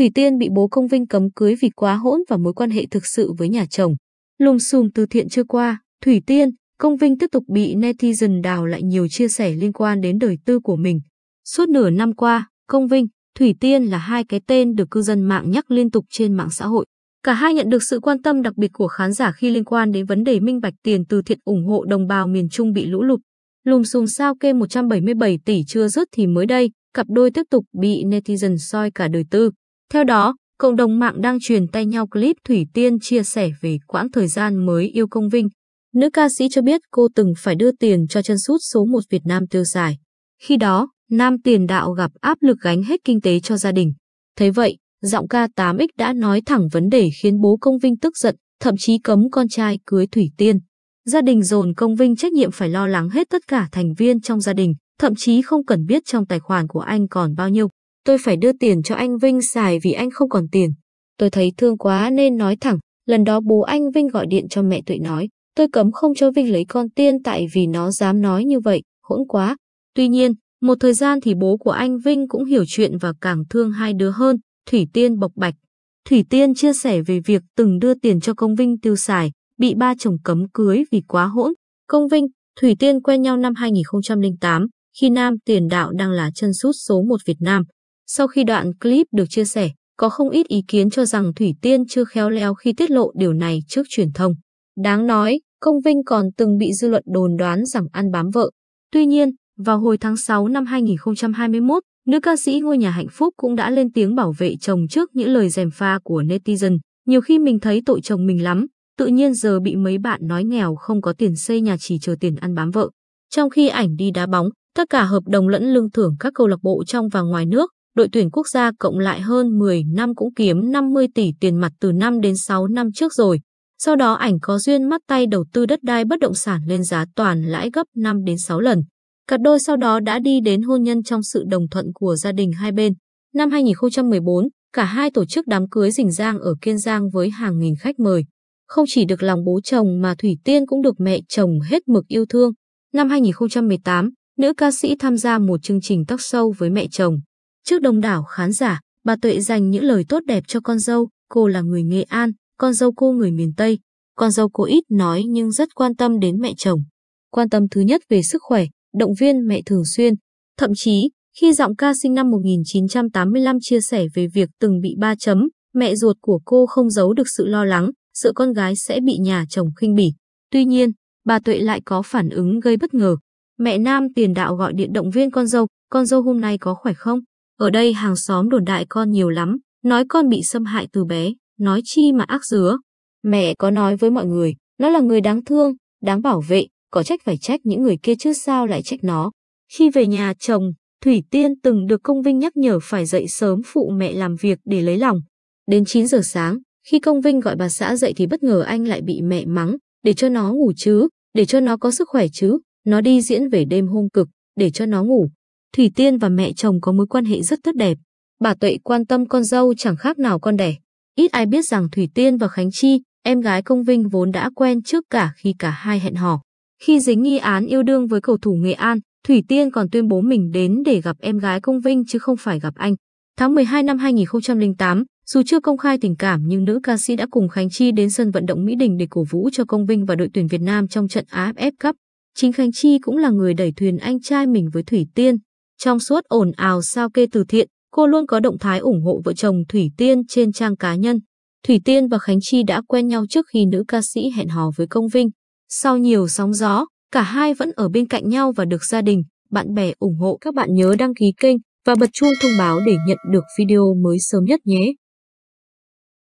Thủy Tiên bị bố công Vinh cấm cưới vì quá hỗn và mối quan hệ thực sự với nhà chồng. Lùm xùm từ thiện chưa qua, Thủy Tiên, công Vinh tiếp tục bị netizen đào lại nhiều chia sẻ liên quan đến đời tư của mình. Suốt nửa năm qua, công Vinh, Thủy Tiên là hai cái tên được cư dân mạng nhắc liên tục trên mạng xã hội. Cả hai nhận được sự quan tâm đặc biệt của khán giả khi liên quan đến vấn đề minh bạch tiền từ thiện ủng hộ đồng bào miền Trung bị lũ lụt. Lùm xùm sao kê 177 tỷ chưa rớt thì mới đây, cặp đôi tiếp tục bị netizen soi cả đời tư. Theo đó, cộng đồng mạng đang truyền tay nhau clip Thủy Tiên chia sẻ về quãng thời gian mới yêu công vinh. Nữ ca sĩ cho biết cô từng phải đưa tiền cho chân sút số 1 Việt Nam tiêu xài. Khi đó, nam tiền đạo gặp áp lực gánh hết kinh tế cho gia đình. Thế vậy, giọng ca 8X đã nói thẳng vấn đề khiến bố công vinh tức giận, thậm chí cấm con trai cưới Thủy Tiên. Gia đình dồn công vinh trách nhiệm phải lo lắng hết tất cả thành viên trong gia đình, thậm chí không cần biết trong tài khoản của anh còn bao nhiêu. Tôi phải đưa tiền cho anh Vinh xài vì anh không còn tiền. Tôi thấy thương quá nên nói thẳng, lần đó bố anh Vinh gọi điện cho mẹ tuệ nói, tôi cấm không cho Vinh lấy con tiên tại vì nó dám nói như vậy, hỗn quá. Tuy nhiên, một thời gian thì bố của anh Vinh cũng hiểu chuyện và càng thương hai đứa hơn, Thủy Tiên bộc bạch. Thủy Tiên chia sẻ về việc từng đưa tiền cho công Vinh tiêu xài, bị ba chồng cấm cưới vì quá hỗn. Công Vinh, Thủy Tiên quen nhau năm 2008, khi Nam Tiền Đạo đang là chân sút số 1 Việt Nam. Sau khi đoạn clip được chia sẻ, có không ít ý kiến cho rằng Thủy Tiên chưa khéo léo khi tiết lộ điều này trước truyền thông. Đáng nói, Công Vinh còn từng bị dư luận đồn đoán rằng ăn bám vợ. Tuy nhiên, vào hồi tháng 6 năm 2021, nữ ca sĩ ngôi nhà hạnh phúc cũng đã lên tiếng bảo vệ chồng trước những lời dèm pha của netizen. Nhiều khi mình thấy tội chồng mình lắm, tự nhiên giờ bị mấy bạn nói nghèo không có tiền xây nhà chỉ chờ tiền ăn bám vợ. Trong khi ảnh đi đá bóng, tất cả hợp đồng lẫn lương thưởng các câu lạc bộ trong và ngoài nước, đội tuyển quốc gia cộng lại hơn 10 năm cũng kiếm 50 tỷ tiền mặt từ 5 đến 6 năm trước rồi. Sau đó ảnh có duyên mắt tay đầu tư đất đai bất động sản lên giá toàn lãi gấp 5 đến 6 lần. Cặp đôi sau đó đã đi đến hôn nhân trong sự đồng thuận của gia đình hai bên. Năm 2014, cả hai tổ chức đám cưới rình giang ở Kiên Giang với hàng nghìn khách mời. Không chỉ được lòng bố chồng mà Thủy Tiên cũng được mẹ chồng hết mực yêu thương. Năm 2018, nữ ca sĩ tham gia một chương trình talk show với mẹ chồng. Trước đông đảo khán giả, bà Tuệ dành những lời tốt đẹp cho con dâu, cô là người Nghệ An, con dâu cô người miền Tây. Con dâu cô ít nói nhưng rất quan tâm đến mẹ chồng. Quan tâm thứ nhất về sức khỏe, động viên mẹ thường xuyên. Thậm chí, khi giọng ca sinh năm 1985 chia sẻ về việc từng bị ba chấm, mẹ ruột của cô không giấu được sự lo lắng, sợ con gái sẽ bị nhà chồng khinh bỉ. Tuy nhiên, bà Tuệ lại có phản ứng gây bất ngờ. Mẹ Nam tiền đạo gọi điện động viên con dâu, con dâu hôm nay có khỏe không? Ở đây hàng xóm đồn đại con nhiều lắm, nói con bị xâm hại từ bé, nói chi mà ác dứa. Mẹ có nói với mọi người, nó là người đáng thương, đáng bảo vệ, có trách phải trách những người kia chứ sao lại trách nó. Khi về nhà chồng, Thủy Tiên từng được công Vinh nhắc nhở phải dậy sớm phụ mẹ làm việc để lấy lòng. Đến 9 giờ sáng, khi công Vinh gọi bà xã dậy thì bất ngờ anh lại bị mẹ mắng, để cho nó ngủ chứ, để cho nó có sức khỏe chứ, nó đi diễn về đêm hôm cực, để cho nó ngủ. Thủy Tiên và mẹ chồng có mối quan hệ rất tốt đẹp. Bà Tuệ quan tâm con dâu chẳng khác nào con đẻ. Ít ai biết rằng Thủy Tiên và Khánh Chi, em gái công vinh vốn đã quen trước cả khi cả hai hẹn hò. Khi dính nghi án yêu đương với cầu thủ Nghệ An, Thủy Tiên còn tuyên bố mình đến để gặp em gái công vinh chứ không phải gặp anh. Tháng 12 năm 2008, dù chưa công khai tình cảm nhưng nữ ca sĩ đã cùng Khánh Chi đến sân vận động Mỹ Đình để cổ vũ cho công vinh và đội tuyển Việt Nam trong trận AFF Cup. Chính Khánh Chi cũng là người đẩy thuyền anh trai mình với Thủy Tiên. Trong suốt ồn ào sao kê từ thiện, cô luôn có động thái ủng hộ vợ chồng Thủy Tiên trên trang cá nhân. Thủy Tiên và Khánh Chi đã quen nhau trước khi nữ ca sĩ hẹn hò với Công Vinh. Sau nhiều sóng gió, cả hai vẫn ở bên cạnh nhau và được gia đình, bạn bè ủng hộ. Các bạn nhớ đăng ký kênh và bật chuông thông báo để nhận được video mới sớm nhất nhé.